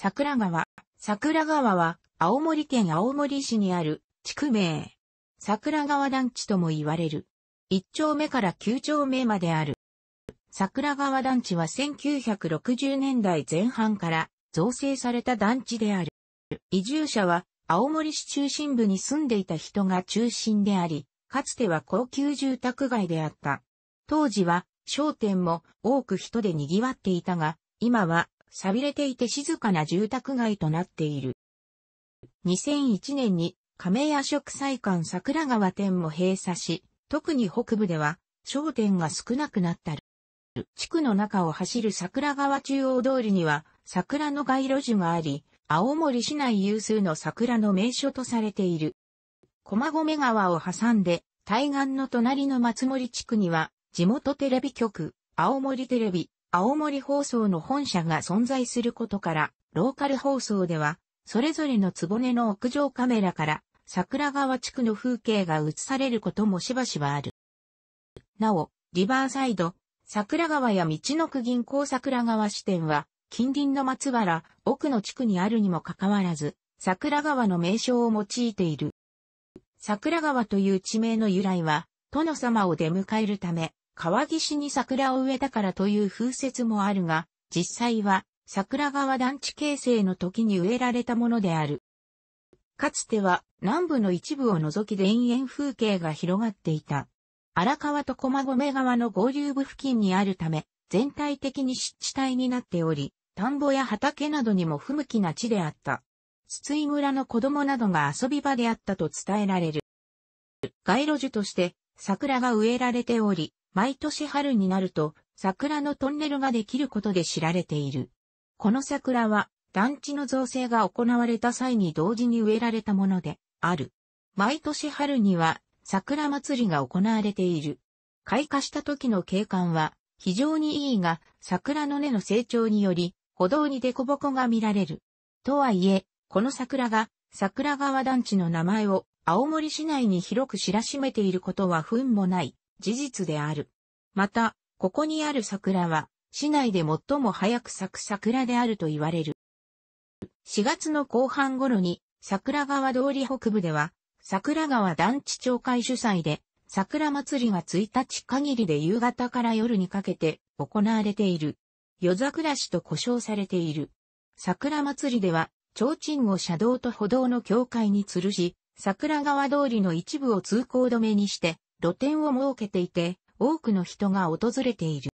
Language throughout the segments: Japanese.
桜川。桜川は、青森県青森市にある地区名。桜川団地とも言われる。一丁目から九丁目まである。桜川団地は1960年代前半から造成された団地である。移住者は青森市中心部に住んでいた人が中心であり、かつては高級住宅街であった。当時は商店も多く人で賑わっていたが、今は錆びれていて静かな住宅街となっている。2001年に亀屋植栽館桜川店も閉鎖し、特に北部では商店が少なくなった地区の中を走る桜川中央通りには桜の街路樹があり、青森市内有数の桜の名所とされている。駒込川を挟んで対岸の隣の松森地区には地元テレビ局、青森テレビ、青森放送の本社が存在することから、ローカル放送では、それぞれのねの屋上カメラから、桜川地区の風景が映されることもしばしばある。なお、リバーサイド、桜川や道の区銀行桜川支店は、近隣の松原、奥の地区にあるにもかかわらず、桜川の名称を用いている。桜川という地名の由来は、殿様を出迎えるため、川岸に桜を植えたからという風説もあるが、実際は桜川団地形成の時に植えられたものである。かつては南部の一部を除き田園風景が広がっていた。荒川と駒込川の合流部付近にあるため、全体的に湿地帯になっており、田んぼや畑などにも不向きな地であった。筒井村の子供などが遊び場であったと伝えられる。街路樹として桜が植えられており、毎年春になると桜のトンネルができることで知られている。この桜は団地の造成が行われた際に同時に植えられたものである。毎年春には桜祭りが行われている。開花した時の景観は非常にいいが桜の根の成長により歩道に凸凹が見られる。とはいえ、この桜が桜川団地の名前を青森市内に広く知らしめていることは運もない事実である。また、ここにある桜は、市内で最も早く咲く桜であると言われる。4月の後半頃に、桜川通り北部では、桜川団地町会主催で、桜祭りが1日限りで夕方から夜にかけて行われている。夜桜市と呼称されている。桜祭りでは、提灯を車道と歩道の境界に吊るし、桜川通りの一部を通行止めにして、露店を設けていて、多くの人が訪れている。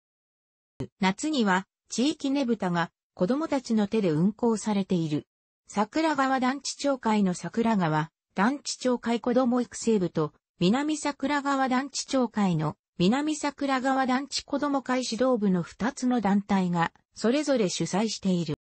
夏には、地域ねぶたが子供たちの手で運行されている。桜川団地町会の桜川、団地町会子供育成部と、南桜川団地町会の南桜川団地子供会指導部の二つの団体が、それぞれ主催している。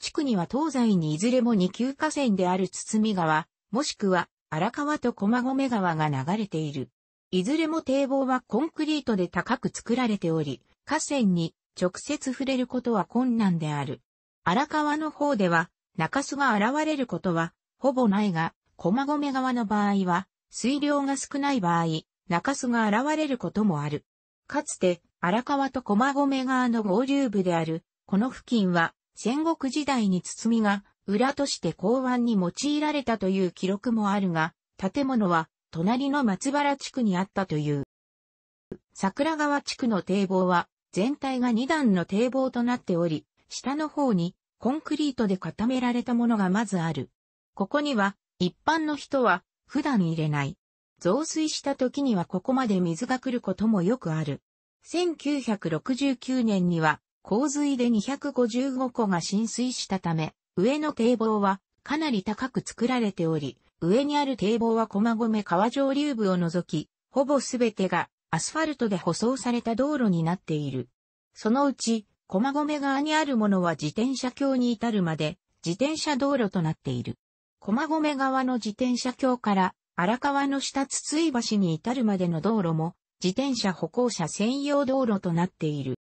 地区には東西にいずれも二級河川である堤川、もしくは荒川と駒込川が流れている。いずれも堤防はコンクリートで高く作られており、河川に直接触れることは困難である。荒川の方では、中州が現れることは、ほぼないが、駒込川の場合は、水量が少ない場合、中州が現れることもある。かつて、荒川と駒込川の合流部である、この付近は、戦国時代に包みが裏として港湾に用いられたという記録もあるが、建物は隣の松原地区にあったという。桜川地区の堤防は全体が2段の堤防となっており、下の方にコンクリートで固められたものがまずある。ここには一般の人は普段入れない。増水した時にはここまで水が来ることもよくある。1969年には洪水で255個が浸水したため、上の堤防はかなり高く作られており、上にある堤防は駒込川上流部を除き、ほぼすべてがアスファルトで舗装された道路になっている。そのうち、駒込側にあるものは自転車橋に至るまで、自転車道路となっている。駒込側の自転車橋から荒川の下筒井橋に至るまでの道路も、自転車歩行者専用道路となっている。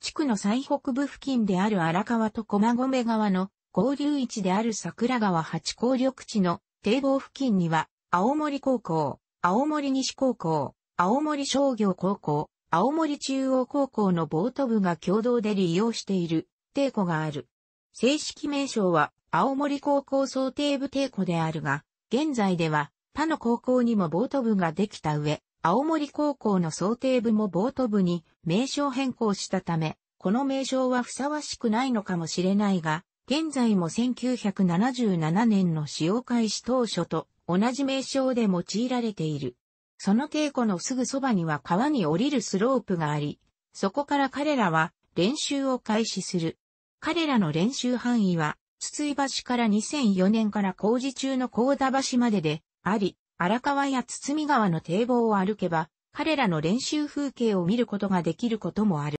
地区の最北部付近である荒川と駒込川の交流位置である桜川八甲緑地の堤防付近には、青森高校、青森西高校、青森商業高校、青森中央高校のボート部が共同で利用している堤湖がある。正式名称は青森高校想定部堤湖であるが、現在では他の高校にもボート部ができた上、青森高校の想定部もボート部に名称変更したため、この名称はふさわしくないのかもしれないが、現在も1977年の使用開始当初と同じ名称で用いられている。その稽古のすぐそばには川に降りるスロープがあり、そこから彼らは練習を開始する。彼らの練習範囲は、筒井橋から2004年から工事中の高田橋までであり、荒川や堤川の堤防を歩けば、彼らの練習風景を見ることができることもある。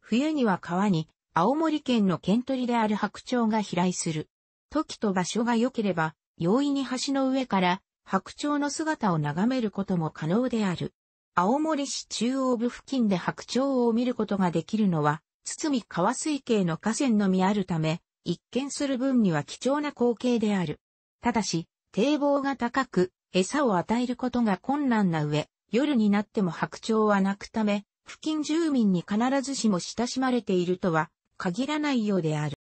冬には川に青森県の県鳥である白鳥が飛来する。時と場所が良ければ、容易に橋の上から白鳥の姿を眺めることも可能である。青森市中央部付近で白鳥を見ることができるのは、堤川水系の河川のみあるため、一見する分には貴重な光景である。ただし、堤防が高く、餌を与えることが困難な上、夜になっても白鳥は鳴くため、付近住民に必ずしも親しまれているとは限らないようである。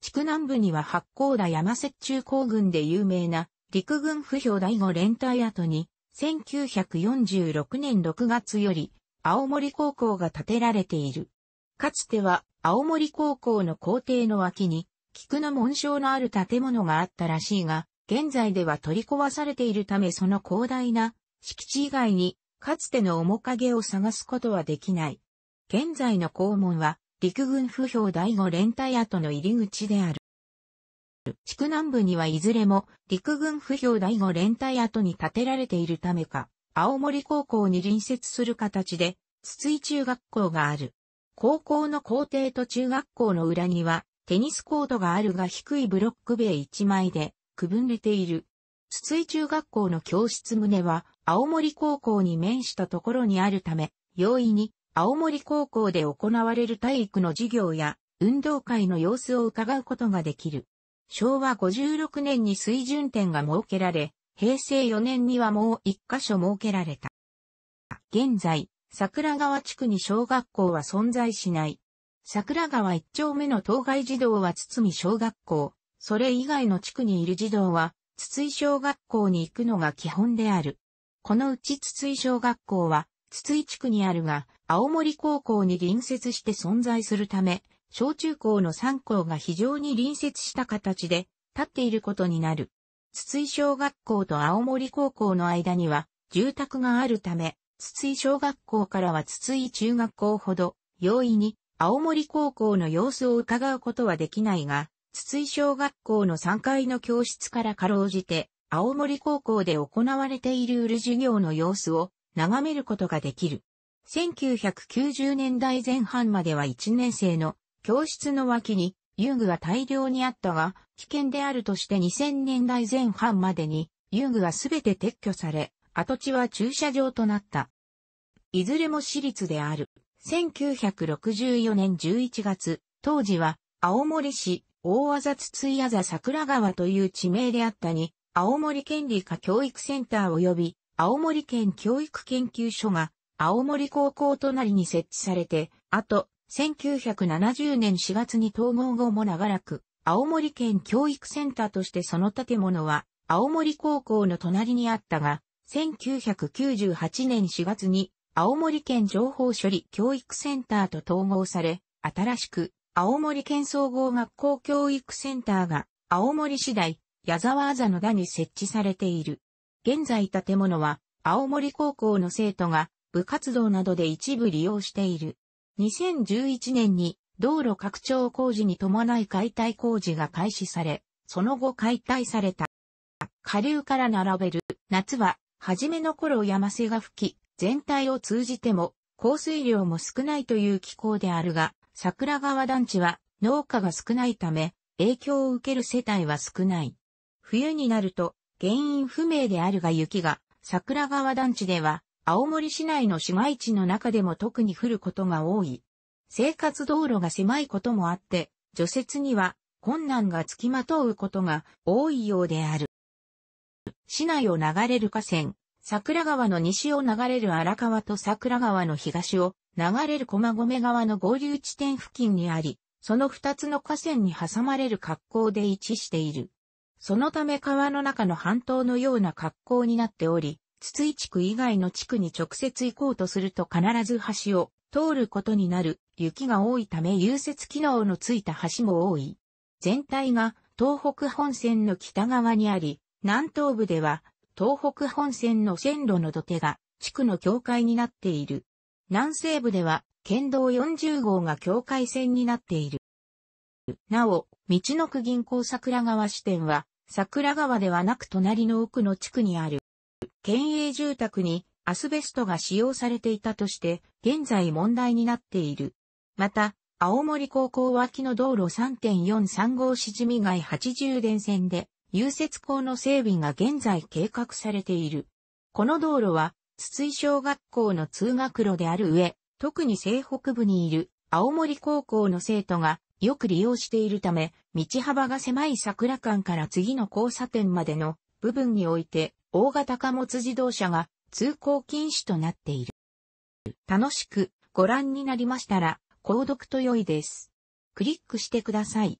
地区南部には八甲田山雪中高軍で有名な陸軍不評第五連隊跡に1946年6月より青森高校が建てられている。かつては青森高校の校庭の脇に菊の紋章のある建物があったらしいが、現在では取り壊されているためその広大な敷地以外にかつての面影を探すことはできない。現在の校門は陸軍不評第五連隊跡の入り口である。地区南部にはいずれも陸軍不評第五連隊跡に建てられているためか、青森高校に隣接する形で、筒井中学校がある。高校の校庭と中学校の裏には、テニスコートがあるが低いブロック塀1枚で、区分れている。筒井中学校の教室棟は、青森高校に面したところにあるため、容易に青森高校で行われる体育の授業や運動会の様子を伺うことができる。昭和56年に水準点が設けられ、平成4年にはもう1箇所設けられた。現在、桜川地区に小学校は存在しない。桜川一丁目の当該児童は堤小学校、それ以外の地区にいる児童は、筒井小学校に行くのが基本である。このうち筒井小学校は、筒井地区にあるが、青森高校に隣接して存在するため、小中高の3校が非常に隣接した形で立っていることになる。筒井小学校と青森高校の間には住宅があるため、筒井小学校からは筒井中学校ほど容易に青森高校の様子を伺うことはできないが、筒井小学校の3階の教室からかろうじて、青森高校で行われているうる授業の様子を眺めることができる。1990年代前半までは1年生の教室の脇に遊具は大量にあったが、危険であるとして2000年代前半までに遊具はすべて撤去され、跡地は駐車場となった。いずれも私立である。1964年11月、当時は青森市大和津津あざ桜川という地名であったに、青森県理科教育センター及び青森県教育研究所が青森高校隣に設置されて、あと、1970年4月に統合後も長らく、青森県教育センターとしてその建物は、青森高校の隣にあったが、1998年4月に、青森県情報処理教育センターと統合され、新しく、青森県総合学校教育センターが、青森市内、矢沢あざの田に設置されている。現在建物は、青森高校の生徒が、部活動などで一部利用している。2011年に道路拡張工事に伴い解体工事が開始され、その後解体された。下流から並べる夏は、初めの頃山瀬が吹き、全体を通じても降水量も少ないという気候であるが、桜川団地は農家が少ないため、影響を受ける世帯は少ない。冬になると、原因不明であるが雪が、桜川団地では、青森市内の市街地の中でも特に降ることが多い。生活道路が狭いこともあって、除雪には困難がつきまとうことが多いようである。市内を流れる河川、桜川の西を流れる荒川と桜川の東を流れる駒込川の合流地点付近にあり、その二つの河川に挟まれる格好で位置している。そのため川の中の半島のような格好になっており、筒井地区以外の地区に直接行こうとすると必ず橋を通ることになる、雪が多いため融雪機能のついた橋も多い。全体が東北本線の北側にあり、南東部では東北本線の線路の土手が地区の境界になっている。南西部では県道40号が境界線になっている。なお、道の区銀行桜川支店は桜川ではなく隣の奥の地区にある。県営住宅にアスベストが使用されていたとして、現在問題になっている。また、青森高校脇の道路3.43号しじみ街80電線で、融雪口の整備が現在計画されている。この道路は、筒井小学校の通学路である上、特に西北部にいる青森高校の生徒がよく利用しているため、道幅が狭い桜間から次の交差点までの部分において大型貨物自動車が通行禁止となっている。楽しくご覧になりましたら、購読と良いです。クリックしてください。